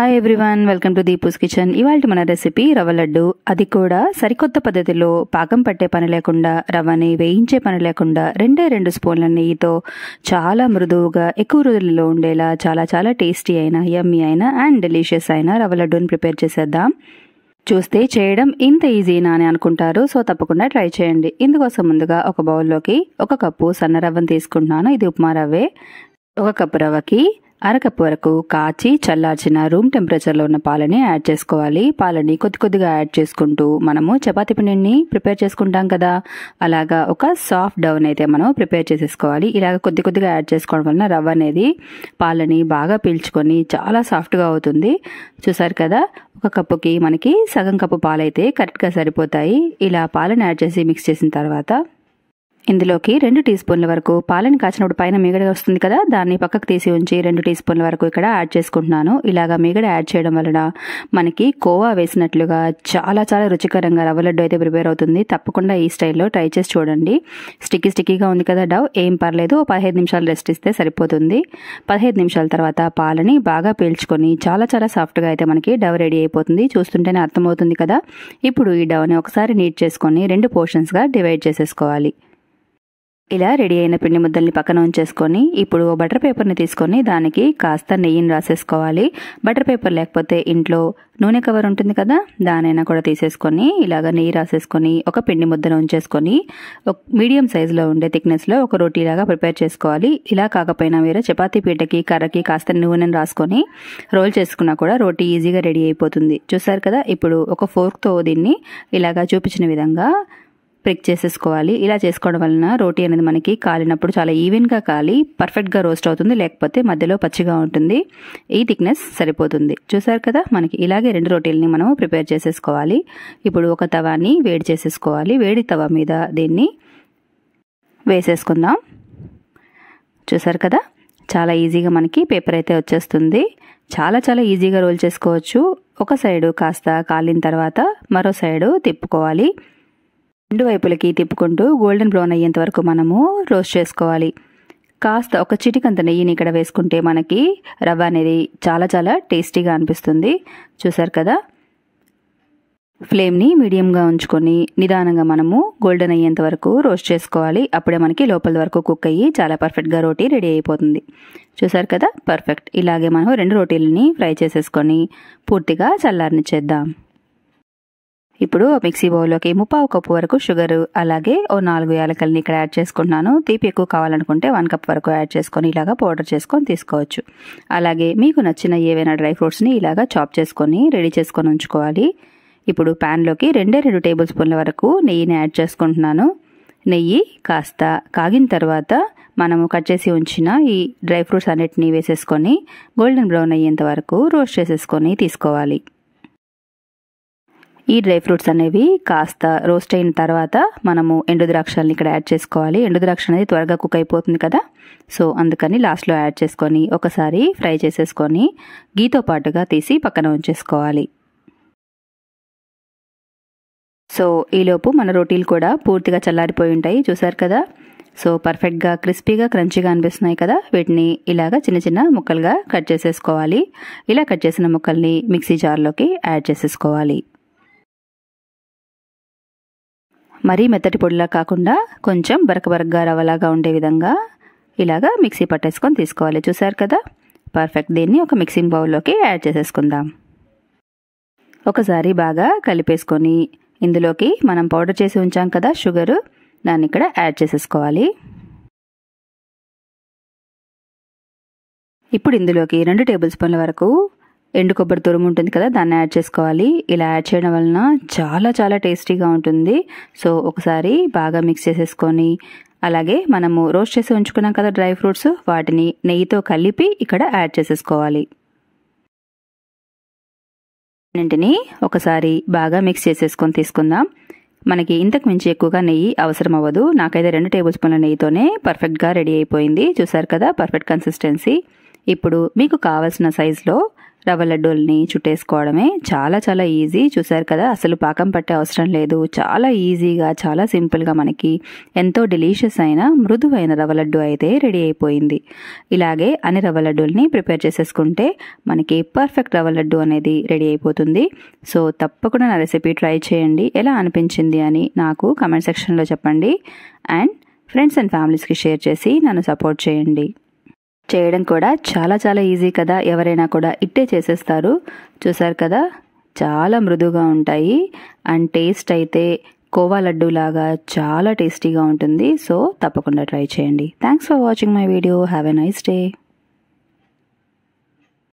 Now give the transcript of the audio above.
hi everyone welcome to Deepu's kitchen ఇవాళ మన recipe రవ్వ లడ్డు అది కూడా సరికొత్త పద్ధతిలో పాకం పట్టే పని లేకుండా రవ్వని వేయించే పని లేకుండా రెండే రెండు స్పూన్ల నెయ్యితో చాలా మృదువుగా ఎక్కువ రోజులలో ఉండేలా చాలా చాలా టేస్టీ అయిన యమ్మీ అయిన అండ్ డెలీషియస్ అయిన రవ్వ లడ్డూని ప్రిపేర్ చేసేద్దాం చూస్తే చేయడం ఇంత ఈజీనా అని అనుకుంటారు సో తప్పకుండా ట్రై చేయండి ఇందుకోసం ముందుగా ఒక బౌల్లోకి ఒక కప్పు సన్న రవ్వను తీసుకుంటున్నాను ఇది ఉప్మా రవ్వే ఒక కప్పు రవ్వకి అరకప్పు వరకు కాచి చల్లార్చిన రూమ్ టెంపరేచర్లో ఉన్న పాలని యాడ్ చేసుకోవాలి పాలని కొద్ది కొద్దిగా యాడ్ చేసుకుంటూ మనము చపాతీ పిండిని ప్రిపేర్ చేసుకుంటాం కదా అలాగా ఒక సాఫ్ట్ డౌన్ అయితే మనం ప్రిపేర్ చేసేసుకోవాలి ఇలాగ కొద్ది కొద్దిగా యాడ్ చేసుకోవడం వలన రవ్వ అనేది పాలని బాగా పీల్చుకొని చాలా సాఫ్ట్గా అవుతుంది చూసారు కదా ఒక కప్పుకి మనకి సగం కప్పు పాలైతే కరెక్ట్గా సరిపోతాయి ఇలా పాలను యాడ్ చేసి మిక్స్ చేసిన తర్వాత ఇందులోకి రెండు టీ స్పూన్ల వరకు పాలని కాచినప్పుడు పైన మిగడ వస్తుంది కదా దాన్ని పక్కకు తీసి ఉంచి రెండు టీ స్పూన్ల వరకు ఇక్కడ యాడ్ చేసుకుంటున్నాను ఇలాగా మిగడ యాడ్ చేయడం వలన మనకి కోవా వేసినట్లుగా చాలా చాలా రుచికరంగా రవ్వ లడ్డు అయితే ప్రిపేర్ అవుతుంది తప్పకుండా ఈ స్టైల్లో ట్రై చేసి చూడండి స్టిక్కీ స్టిక్కీగా ఉంది కదా డవ్ ఏం పర్లేదు పదిహేను నిమిషాలు రెస్ట్ ఇస్తే సరిపోతుంది పదిహేను నిమిషాల తర్వాత పాలని బాగా పీల్చుకొని చాలా చాలా సాఫ్ట్గా అయితే మనకి డవ్ రెడీ అయిపోతుంది చూస్తుంటేనే అర్థమవుతుంది కదా ఇప్పుడు ఈ డవ్ని ఒకసారి నీట్ చేసుకొని రెండు పోర్షన్స్గా డివైడ్ చేసేసుకోవాలి ఇలా రెడీ అయిన పిండి ముద్దల్ని పక్కన ఉంచేసుకొని ఇప్పుడు బటర్ పేపర్ని తీసుకొని దానికి కాస్త నెయ్యిని రాసేసుకోవాలి బటర్ పేపర్ లేకపోతే ఇంట్లో నూనె కవర్ ఉంటుంది కదా దానైనా కూడా తీసేసుకొని ఇలాగ నెయ్యి రాసేసుకొని ఒక పిండి ముద్దను ఉంచేసుకొని మీడియం సైజులో ఉండే థిక్నెస్లో ఒక రోటీలాగా ప్రిపేర్ చేసుకోవాలి ఇలా కాకపోయినా వేరే చపాతీ పీటకి కర్రకి కాస్త నూనెను రాసుకొని రోల్ చేసుకున్నా కూడా రోటీ ఈజీగా రెడీ అయిపోతుంది చూసారు కదా ఇప్పుడు ఒక ఫోర్క్తో దీన్ని ఇలాగా చూపించిన విధంగా ప్రిక్ చేసేసుకోవాలి ఇలా చేసుకోవడం వలన రోటీ అనేది మనకి కాలినప్పుడు చాలా ఈవెన్గా కాలి పర్ఫెక్ట్గా రోస్ట్ అవుతుంది లేకపోతే మధ్యలో పచ్చిగా ఉంటుంది ఈ థిక్నెస్ సరిపోతుంది చూసారు కదా మనకి ఇలాగే రెండు రోటీలని మనము ప్రిపేర్ చేసేసుకోవాలి ఇప్పుడు ఒక తవాని వేడి చేసేసుకోవాలి వేడి తవ మీద దీన్ని వేసేసుకుందాం చూసారు కదా చాలా ఈజీగా మనకి పేపర్ అయితే వచ్చేస్తుంది చాలా చాలా ఈజీగా రోల్ చేసుకోవచ్చు ఒక సైడు కాస్త కాలిన తర్వాత మరో సైడు తిప్పుకోవాలి రెండు వైపులకి తిప్పుకుంటూ గోల్డెన్ బ్రౌన్ అయ్యేంత వరకు మనము రోస్ట్ చేసుకోవాలి కాస్త ఒక చిటికంత నెయ్యిని ఇక్కడ వేసుకుంటే మనకి రవ్వ అనేది చాలా చాలా టేస్టీగా అనిపిస్తుంది చూసారు కదా ఫ్లేమ్ని మీడియంగా ఉంచుకొని నిదానంగా మనము గోల్డెన్ అయ్యేంత వరకు రోస్ట్ చేసుకోవాలి అప్పుడే మనకి లోపల వరకు కుక్ అయ్యి చాలా పర్ఫెక్ట్గా రోటీ రెడీ అయిపోతుంది చూసారు కదా పర్ఫెక్ట్ ఇలాగే మనం రెండు రోటీలని ఫ్రై చేసేసుకొని పూర్తిగా చల్లారిని చేద్దాం ఇప్పుడు మిక్సీ బౌల్లోకి ముప్పావు కప్పు వరకు షుగర్ అలాగే ఓ నాలుగు యాలకల్ని ఇక్కడ యాడ్ చేసుకుంటున్నాను తీపి ఎక్కువ కావాలనుకుంటే వన్ కప్ వరకు యాడ్ చేసుకొని ఇలాగా పౌడర్ చేసుకొని తీసుకోవచ్చు అలాగే మీకు నచ్చిన ఏవైనా డ్రై ఫ్రూట్స్ని ఇలాగా చాప్ చేసుకొని రెడీ చేసుకొని ఉంచుకోవాలి ఇప్పుడు ప్యాన్లోకి రెండే రెండు టేబుల్ స్పూన్ల వరకు నెయ్యిని యాడ్ చేసుకుంటున్నాను నెయ్యి కాస్త కాగిన తర్వాత మనము కట్ చేసి ఉంచిన ఈ డ్రై ఫ్రూట్స్ అన్నిటినీ వేసేసుకొని గోల్డెన్ బ్రౌన్ అయ్యేంత వరకు రోస్ట్ చేసేసుకొని తీసుకోవాలి ఈ డ్రై ఫ్రూట్స్ అనేవి కాస్త రోస్ట్ అయిన తర్వాత మనము ఎండు ద్రాక్షల్ని ఇక్కడ యాడ్ చేసుకోవాలి ఎండు ద్రాక్ష అనేది త్వరగా కుక్ అయిపోతుంది కదా సో అందుకని లాస్ట్లో యాడ్ చేసుకొని ఒకసారి ఫ్రై చేసేసుకొని గీతో పాటుగా తీసి పక్కన ఉంచేసుకోవాలి సో ఈలోపు మన రోటీలు కూడా పూర్తిగా చల్లారిపోయి ఉంటాయి చూసారు కదా సో పర్ఫెక్ట్గా క్రిస్పీగా క్రంచీగా అనిపిస్తున్నాయి కదా వీటిని ఇలాగ చిన్న చిన్న ముక్కలుగా కట్ చేసేసుకోవాలి ఇలా కట్ చేసిన ముక్కల్ని మిక్సీ జార్లోకి యాడ్ చేసేసుకోవాలి మరీ మెత్తటి పొడిలా కాకుండా కొంచెం బరకబరకగా రవ్వలాగా ఉండే విధంగా ఇలాగా మిక్సీ పట్టేసుకొని తీసుకోవాలి చూసారు కదా పర్ఫెక్ట్ దీన్ని ఒక మిక్సింగ్ బౌల్లోకి యాడ్ చేసేసుకుందాం ఒకసారి బాగా కలిపేసుకొని ఇందులోకి మనం పౌడర్ చేసి ఉంచాం కదా షుగరు దాన్ని ఇక్కడ యాడ్ చేసేసుకోవాలి ఇప్పుడు ఇందులోకి రెండు టేబుల్ స్పూన్ల వరకు ఎండు కొబ్బరి తురుము ఉంటుంది కదా దాన్ని యాడ్ చేసుకోవాలి ఇలా యాడ్ చేయడం వలన చాలా చాలా టేస్టీగా ఉంటుంది సో ఒకసారి బాగా మిక్స్ చేసేసుకొని అలాగే మనము రోస్ట్ చేసి ఉంచుకున్నాం కదా డ్రై ఫ్రూట్స్ వాటిని నెయ్యితో కలిపి ఇక్కడ యాడ్ చేసేసుకోవాలి అన్నింటినీ ఒకసారి బాగా మిక్స్ చేసేసుకొని తీసుకుందాం మనకి ఇంతకు మించి ఎక్కువగా నెయ్యి అవసరం అవ్వదు నాకైతే రెండు టేబుల్ స్పూన్ల నెయ్యితోనే పర్ఫెక్ట్గా రెడీ అయిపోయింది చూసారు కదా పర్ఫెక్ట్ కన్సిస్టెన్సీ ఇప్పుడు మీకు కావలసిన సైజులో రవ్వ లడ్డూల్ని చుట్టేసుకోవడమే చాలా చాలా ఈజీ చూసారు కదా అసలు పాకం పట్టే అవసరం లేదు చాలా ఈజీగా చాలా సింపుల్గా మనకి ఎంతో డెలీషియస్ అయిన మృదువైన రవ్వ లడ్డు అయితే రెడీ అయిపోయింది ఇలాగే అన్ని రవ్వ లడ్డూల్ని ప్రిపేర్ చేసేసుకుంటే మనకి పర్ఫెక్ట్ రవ్వ లడ్డు అనేది రెడీ అయిపోతుంది సో తప్పకుండా నా రెసిపీ ట్రై చేయండి ఎలా అనిపించింది అని నాకు కమెంట్ సెక్షన్లో చెప్పండి అండ్ ఫ్రెండ్స్ అండ్ ఫ్యామిలీస్కి షేర్ చేసి నన్ను సపోర్ట్ చేయండి చేయడం కూడా చాలా చాలా ఈజీ కదా ఎవరైనా కూడా ఇట్టే చేసేస్తారు చూసారు కదా చాలా మృదుగా ఉంటాయి అండ్ టేస్ట్ అయితే కోవా లడ్డు లాగా చాలా టేస్టీగా ఉంటుంది సో తప్పకుండా ట్రై చేయండి thanks for watching my video have a nice day